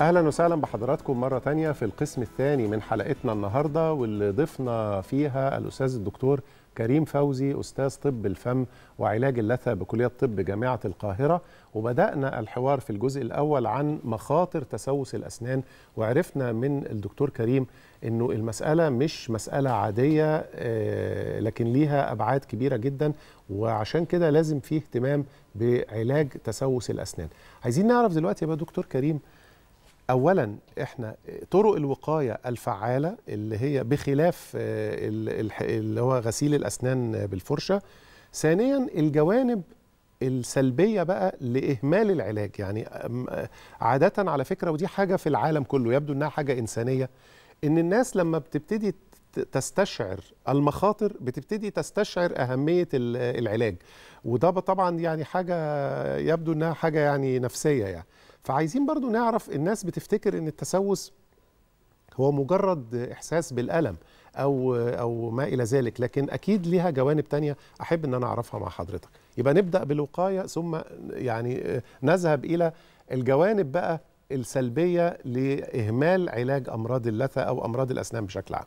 اهلا وسهلا بحضراتكم مره تانية في القسم الثاني من حلقتنا النهارده واللي ضفنا فيها الاستاذ الدكتور كريم فوزي استاذ طب الفم وعلاج اللثه بكليه طب جامعه القاهره وبدانا الحوار في الجزء الاول عن مخاطر تسوس الاسنان وعرفنا من الدكتور كريم انه المساله مش مساله عاديه آه، لكن ليها ابعاد كبيره جدا وعشان كده لازم فيه اهتمام بعلاج تسوس الاسنان عايزين نعرف دلوقتي يا دكتور كريم اولا احنا طرق الوقايه الفعاله اللي هي بخلاف آه، اللي هو غسيل الاسنان بالفرشه ثانيا الجوانب السلبيه بقى لاهمال العلاج يعني آه، عاده على فكره ودي حاجه في العالم كله يبدو انها حاجه انسانيه ان الناس لما بتبتدي تستشعر المخاطر بتبتدي تستشعر اهميه العلاج وده طبعا يعني حاجه يبدو انها حاجه يعني نفسيه يعني فعايزين برضو نعرف الناس بتفتكر ان التسوس هو مجرد احساس بالالم او او ما الى ذلك لكن اكيد ليها جوانب تانية احب ان انا اعرفها مع حضرتك يبقى نبدا بالوقايه ثم يعني آه، نذهب الى الجوانب بقى السلبيه لاهمال علاج امراض اللثه او امراض الاسنان بشكل عام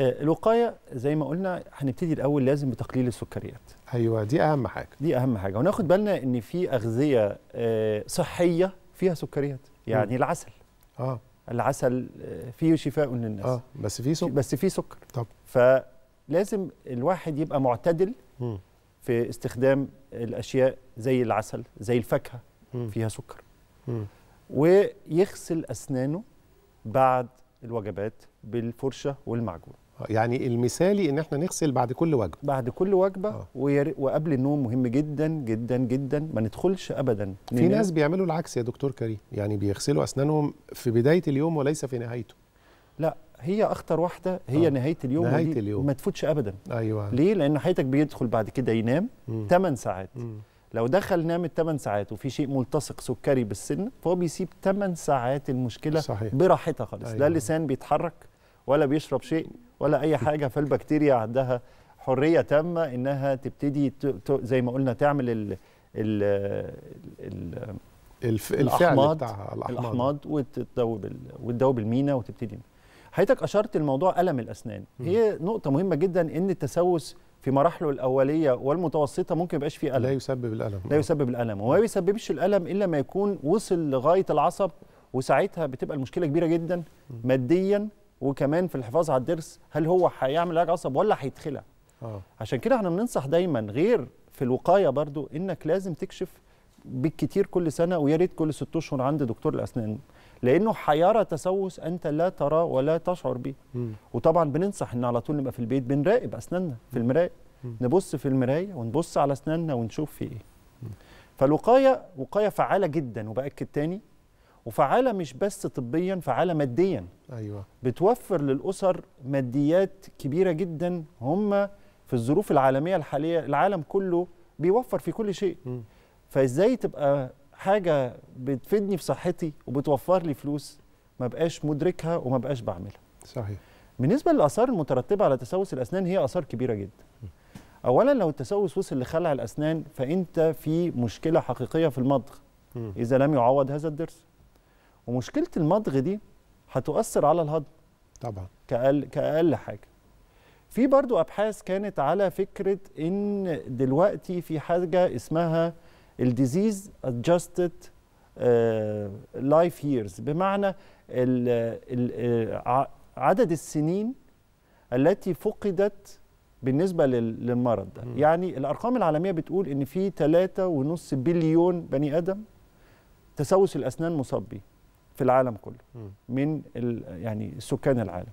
آه، الوقايه زي ما قلنا هنبتدي الاول لازم بتقليل السكريات ايوه دي اهم حاجه دي اهم حاجه وناخد بالنا ان في اغذيه آه، صحيه فيها سكريات يعني م. العسل اه العسل آه، فيه شفاء للناس اه بس فيه سكر بس فيه سكر طب فلازم الواحد يبقى معتدل م. في استخدام الاشياء زي العسل زي الفاكهه م. فيها سكر م. ويغسل اسنانه بعد الوجبات بالفرشه والمعجون يعني المثالي ان احنا نغسل بعد كل وجبه بعد كل وجبه آه. وير... وقبل النوم مهم جدا جدا جدا ما ندخلش ابدا في ناس بيعملوا العكس يا دكتور كريم يعني بيغسلوا اسنانهم في بدايه اليوم وليس في نهايته لا هي اخطر واحده هي أوه. نهايه اليوم نهايه اليوم ما تفوتش ابدا ايوه ليه لان حياتك بيدخل بعد كده ينام م. 8 ساعات م. لو دخل نام ال 8 ساعات وفي شيء ملتصق سكري بالسن فهو بيسيب 8 ساعات المشكله صحيح. براحتها خالص أيوة. لا لسان بيتحرك ولا بيشرب شيء ولا اي حاجه فالبكتيريا عندها حريه تامه انها تبتدي زي ما قلنا تعمل ال ال ال الف... الفعل بتاعها الاحماض, الأحماض وتذوب وتذوب المينا وتبتدي حضرتك اشرت لموضوع الم الاسنان هي نقطه مهمه جدا ان التسوس في مراحله الاوليه والمتوسطه ممكن يبقاش فيه الم لا يسبب الالم لا يسبب الالم وما بيسببش الالم الا ما يكون وصل لغايه العصب وساعتها بتبقى المشكله كبيره جدا ماديا وكمان في الحفاظ على الضرس هل هو هيعمل علاج عصب ولا هيتخلع آه. عشان كده احنا بننصح دايما غير في الوقايه برضو انك لازم تكشف بالكتير كل سنه ويا ريت كل ست اشهر عند دكتور الاسنان لانه حيرى تسوس انت لا تراه ولا تشعر به وطبعا بننصح ان على طول نبقى في البيت بنراقب اسناننا في المرايه نبص في المرايه ونبص على اسناننا ونشوف في ايه فالوقايه وقايه فعاله جدا وباكد تاني وفعالة مش بس طبيا فعالة ماديا أيوة. بتوفر للأسر ماديات كبيرة جدا هم في الظروف العالمية الحالية العالم كله بيوفر في كل شيء م. فإزاي تبقى حاجة بتفيدني في صحتي وبتوفر لي فلوس ما بقاش مدركها وما بقاش بعملها صحيح بالنسبة للآثار المترتبة على تسوس الأسنان هي آثار كبيرة جدا م. أولا لو التسوس وصل لخلع الأسنان فأنت في مشكلة حقيقية في المضغ إذا لم يعوض هذا الضرس ومشكله المضغ دي هتؤثر على الهضم طبعا كأقل, كأقل حاجه في برضو ابحاث كانت على فكره ان دلوقتي في حاجه اسمها الديزيز ادجستد لايف ييرز بمعنى الـ الـ آه، عدد السنين التي فقدت بالنسبه للمرض ده م. يعني الارقام العالميه بتقول ان في 3.5 بليون بني ادم تسوس الاسنان مصاب بيه في العالم كله من يعني سكان العالم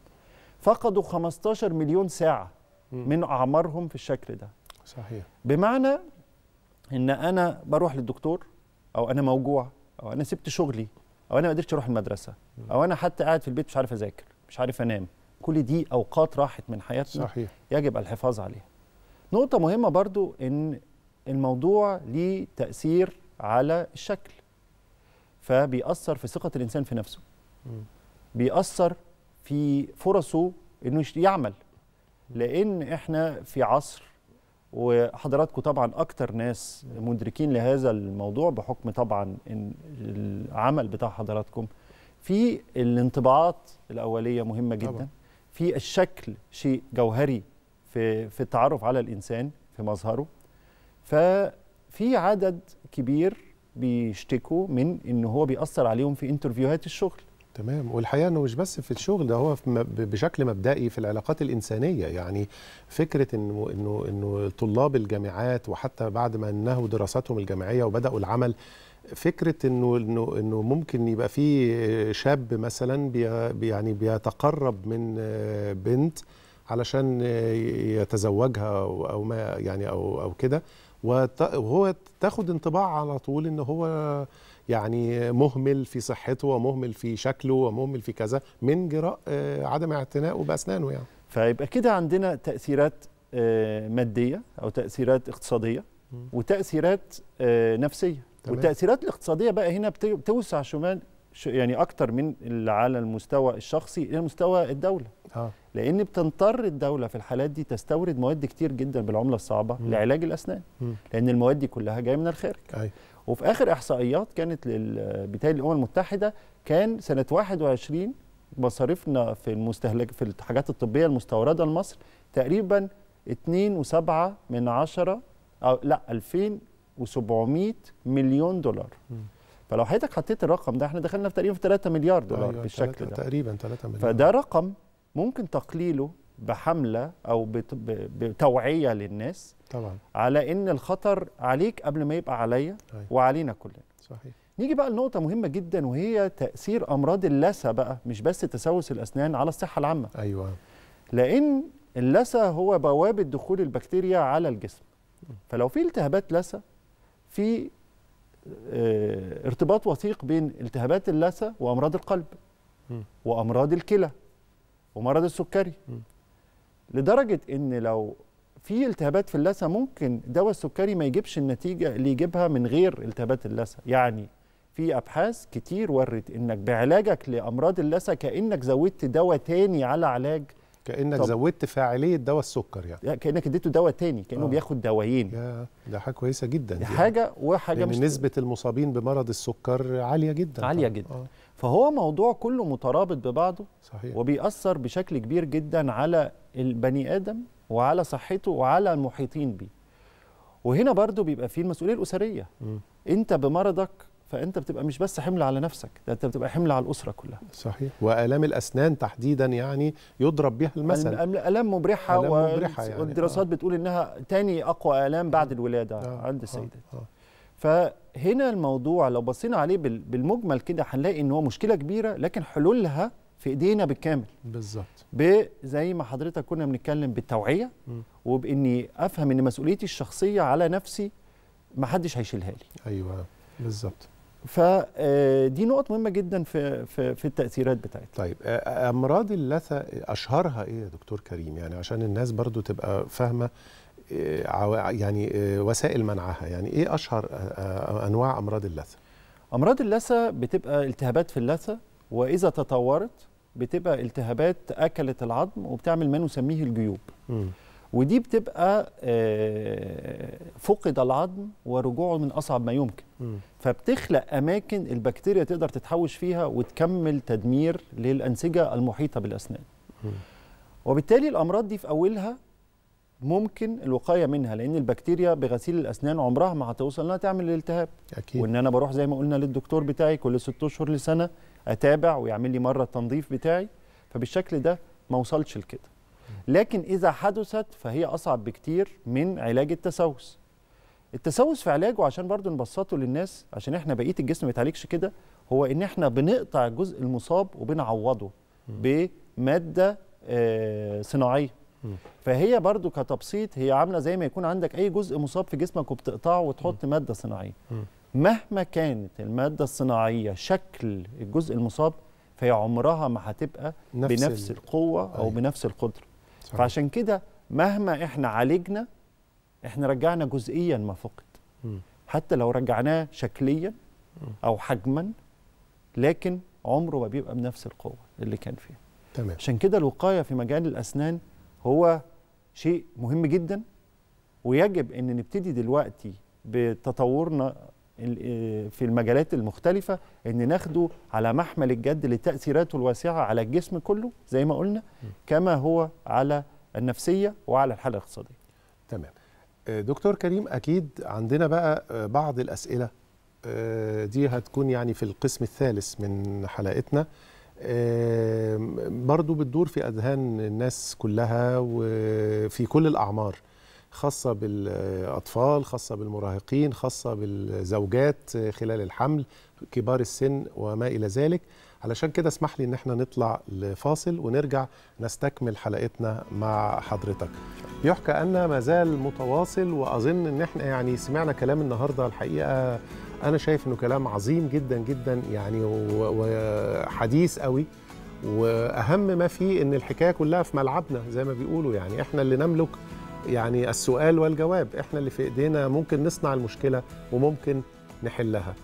فقدوا 15 مليون ساعه من اعمارهم في الشكل ده صحيح بمعنى ان انا بروح للدكتور او انا موجوع او انا سبت شغلي او انا ما قدرتش اروح المدرسه او انا حتى قاعد في البيت مش عارف اذاكر مش عارف انام كل دي اوقات راحت من حياتنا صحيح. يجب الحفاظ عليها نقطه مهمه برضو ان الموضوع ليه تاثير على الشكل فبيأثر في ثقة الإنسان في نفسه بيأثر في فرصه إنه يعمل لأن إحنا في عصر وحضراتكم طبعا أكتر ناس مدركين لهذا الموضوع بحكم طبعا إن العمل بتاع حضراتكم في الانطباعات الأولية مهمة جدا طبعا. في الشكل شيء جوهري في في التعرف على الإنسان في مظهره ففي عدد كبير بيشتكوا من ان هو بيأثر عليهم في انترفيوهات الشغل تمام والحقيقه انه مش بس في الشغل ده هو بشكل مبدئي في العلاقات الانسانيه يعني فكره انه انه انه طلاب الجامعات وحتى بعد ما انهوا دراساتهم الجامعيه وبداوا العمل فكره انه انه انه ممكن يبقى في شاب مثلا بي يعني بيتقرب من بنت علشان يتزوجها او ما يعني او او كده وهو تاخد انطباع على طول ان هو يعني مهمل في صحته ومهمل في شكله ومهمل في كذا من جراء آه، عدم اعتنائه باسنانه يعني فيبقى كده عندنا تاثيرات آه، ماديه او تاثيرات اقتصاديه وتاثيرات آه، نفسيه تمام. والتاثيرات الاقتصاديه بقى هنا بتوسع شمال يعني اكتر من اللي على المستوى الشخصي الى مستوى الدوله آه. لان بتضطر الدوله في الحالات دي تستورد مواد كتير جدا بالعمله الصعبه م. لعلاج الاسنان م. لان المواد دي كلها جايه من الخارج أي. أيوه. وفي اخر احصائيات كانت بتاعي الامم المتحده كان سنه 21 مصاريفنا في المستهلك في الحاجات الطبيه المستورده لمصر تقريبا 2.7 من 10 او لا 2700 مليون دولار م. فلو حضرتك حطيت الرقم ده احنا دخلنا في تقريبا في 3 مليار دولار أيوة بالشكل ده تقريبا 3 مليار فده رقم ممكن تقليله بحمله او بتوعيه للناس طبعا على ان الخطر عليك قبل ما يبقى عليا أيوة. وعلينا كلنا صحيح نيجي بقى لنقطة مهمة جدا وهي تأثير أمراض اللثة بقى مش بس تسوس الأسنان على الصحة العامة أيوة لأن اللثة هو بوابة دخول البكتيريا على الجسم فلو في التهابات لثة في آه، ارتباط وثيق بين التهابات اللثه وامراض القلب وامراض الكلى ومرض السكري لدرجه ان لو في التهابات في اللثه ممكن دواء السكري ما يجيبش النتيجه اللي يجيبها من غير التهابات اللثه يعني في ابحاث كتير ورت انك بعلاجك لامراض اللثه كانك زودت دواء تاني على علاج كانك زودت فاعليه دواء السكر يعني كانك اديته دواء تاني كانه آه. بياخد دوايين ده حاجه كويسه جدا دي يعني. حاجه وحاجه مش نسبه المصابين بمرض السكر عاليه جدا عاليه جدا آه. فهو موضوع كله مترابط ببعضه صحيح. وبيأثر بشكل كبير جدا على البني ادم وعلى صحته وعلى المحيطين بيه وهنا برضو بيبقى فيه المسؤوليه الاسريه م. انت بمرضك فانت بتبقى مش بس حمل على نفسك ده انت بتبقى حمل على الاسره كلها صحيح والام الاسنان تحديدا يعني يضرب بها المثل الام مبرحه, ألام مبرحة يعني. آه. والدراسات آه. بتقول انها تاني اقوى الام بعد الولاده آه. عند السيدات آه. آه. فهنا الموضوع لو بصينا عليه بالمجمل كده هنلاقي ان هو مشكله كبيره لكن حلولها في ايدينا بالكامل بالظبط زي ما حضرتك كنا بنتكلم بالتوعيه وباني افهم ان مسؤوليتي الشخصيه على نفسي ما حدش هيشيلها لي ايوه بالظبط فدي آه، نقط مهمه جدا في في, في التاثيرات بتاعتها طيب آه، آه، امراض اللثه اشهرها ايه يا دكتور كريم يعني عشان الناس برضو تبقى فاهمه يعني وسائل منعها يعني ايه اشهر انواع امراض اللثه امراض اللثه بتبقى التهابات في اللثه واذا تطورت بتبقى التهابات اكلت العظم وبتعمل ما نسميه الجيوب م. ودي بتبقى فقد العظم ورجوعه من اصعب ما يمكن فبتخلق اماكن البكتيريا تقدر تتحوش فيها وتكمل تدمير للانسجه المحيطه بالاسنان وبالتالي الامراض دي في اولها ممكن الوقايه منها لان البكتيريا بغسيل الاسنان عمرها ما هتوصل انها تعمل الالتهاب اكيد وان انا بروح زي ما قلنا للدكتور بتاعي كل ست اشهر لسنه اتابع ويعمل لي مره التنظيف بتاعي فبالشكل ده ما وصلش لكده لكن اذا حدثت فهي اصعب بكتير من علاج التسوس التسوس في علاجه عشان برضو نبسطه للناس عشان احنا بقيه الجسم ما يتعالجش كده هو ان احنا بنقطع الجزء المصاب وبنعوضه بماده آه، صناعيه فهي برضو كتبسيط هي عامله زي ما يكون عندك اي جزء مصاب في جسمك وبتقطعه وتحط ماده صناعيه مهما كانت الماده الصناعيه شكل الجزء المصاب فهي عمرها ما هتبقى نفس بنفس القوه او أيه. بنفس القدره فعشان كده مهما احنا عالجنا احنا رجعنا جزئيا ما فقد حتى لو رجعناه شكليا او حجما لكن عمره ما بيبقى بنفس القوه اللي كان فيها تمام عشان كده الوقايه في مجال الاسنان هو شيء مهم جدا ويجب ان نبتدي دلوقتي بتطورنا آه، في المجالات المختلفة أن ناخده على محمل الجد لتأثيراته الواسعة على الجسم كله زي ما قلنا كما هو على النفسية وعلى الحالة الاقتصادية تمام دكتور كريم اكيد عندنا بقى آه، بعض الاسئله آه، دي هتكون يعني في القسم الثالث من حلقتنا برضو بتدور في اذهان الناس كلها وفي كل الاعمار خاصه بالاطفال خاصه بالمراهقين خاصه بالزوجات خلال الحمل كبار السن وما الى ذلك علشان كده اسمح لي ان احنا نطلع لفاصل ونرجع نستكمل حلقتنا مع حضرتك يحكى ان ما زال متواصل واظن ان احنا يعني سمعنا كلام النهارده الحقيقه انا شايف انه كلام عظيم جدا جدا يعني وحديث قوي واهم ما فيه ان الحكايه كلها في ملعبنا زي ما بيقولوا يعني احنا اللي نملك يعني السؤال والجواب احنا اللي في ايدينا ممكن نصنع المشكله وممكن نحلها